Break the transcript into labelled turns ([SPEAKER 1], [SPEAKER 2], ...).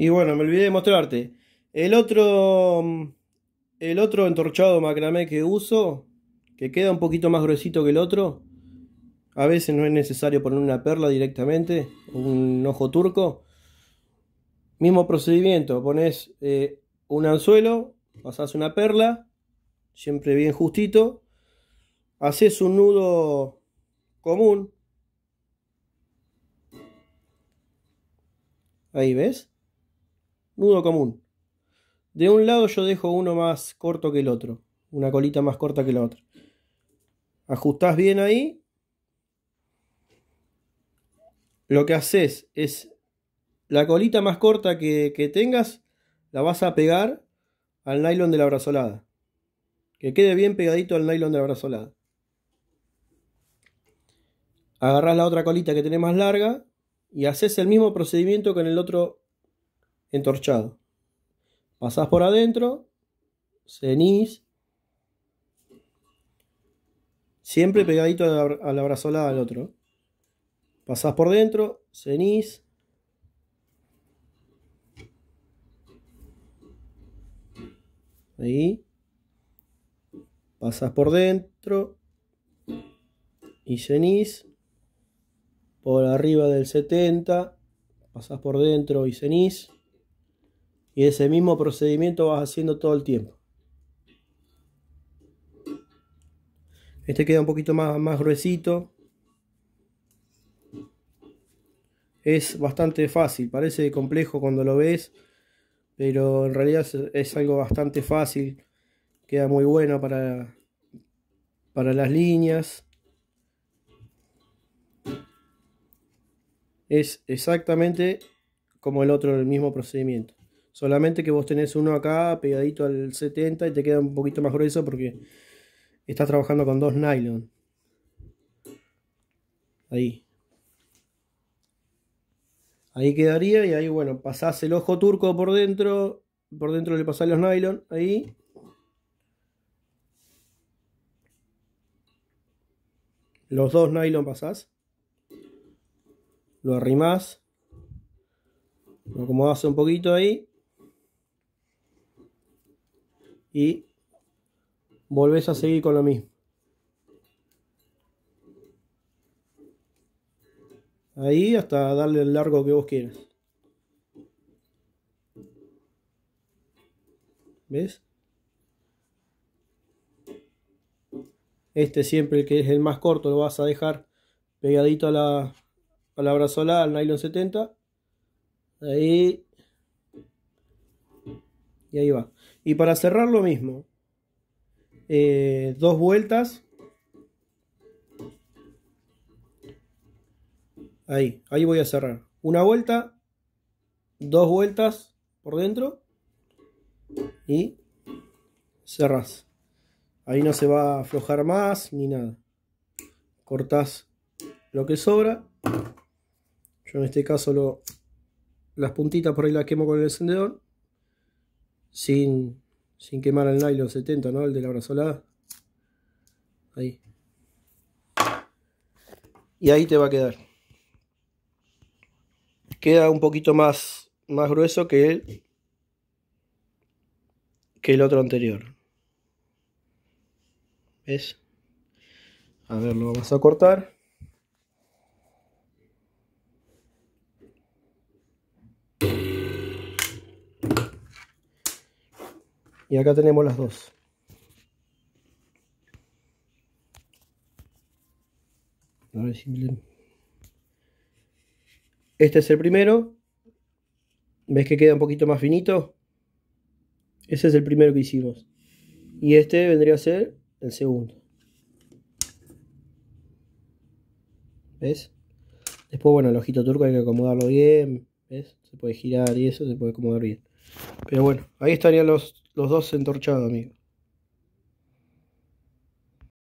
[SPEAKER 1] Y bueno, me olvidé de mostrarte. El otro, el otro entorchado macramé que uso, que queda un poquito más gruesito que el otro, a veces no es necesario poner una perla directamente, un ojo turco. Mismo procedimiento, pones eh, un anzuelo, pasas una perla, siempre bien justito, haces un nudo común. Ahí ves nudo común. De un lado yo dejo uno más corto que el otro, una colita más corta que la otra. Ajustás bien ahí. Lo que haces es la colita más corta que, tengas, la vas a pegar al nylon de la brazolada. Que quede bien pegadito al nylon de la brazolada. Agarrás la otra colita que tenés más larga y haces el mismo procedimiento con el otro entorchado. Pasás por adentro, cenís, siempre pegadito a la brazolada al otro. Pasás por dentro, cenís. Ahí. Pasás por dentro y ceniz Por arriba del 70, pasás por dentro y ceniz y ese mismo procedimiento vas haciendo todo el tiempo. Este queda un poquito más, más gruesito. Es bastante fácil, parece complejo cuando lo ves, pero en realidad es, algo bastante fácil. Queda muy bueno para, para las líneas. Es exactamente como el otro, el mismo procedimiento. Solamente que vos tenés uno acá pegadito al 70 y te queda un poquito más grueso porque estás trabajando con dos nylon. Ahí. Ahí quedaría y ahí, bueno, pasás el ojo turco por dentro. Por dentro le pasás los nylon. Ahí. Los dos nylon pasás. Lo arrimas, Lo acomodás un poquito ahí y volvés a seguir con lo mismo. Ahí hasta darle el largo que vos quieras. ¿Ves? Este siempre el que es el más corto lo vas a dejar pegadito a la, palabra la al nylon 70. Ahí y ahí va. Y para cerrar lo mismo. Eh, dos vueltas. Ahí, ahí voy a cerrar. Una vuelta, dos vueltas por dentro y cerrás. Ahí no se va a aflojar más ni nada. Cortás lo que sobra. Yo en este caso lo, las puntitas por ahí las quemo con el encendedor sin, sin quemar el nylon 70, ¿no? El de la brazolada. Ahí. Y ahí te va a quedar. Queda un poquito más, más grueso que el, que el otro anterior. ¿Ves? A ver, lo vamos a cortar. y acá tenemos las dos este es el primero ves que queda un poquito más finito ese es el primero que hicimos y este vendría a ser el segundo ¿ves? después bueno el ojito turco hay que acomodarlo bien ¿ves? se puede girar y eso se puede acomodar bien pero bueno, ahí estarían los, los dos entorchados, amigos.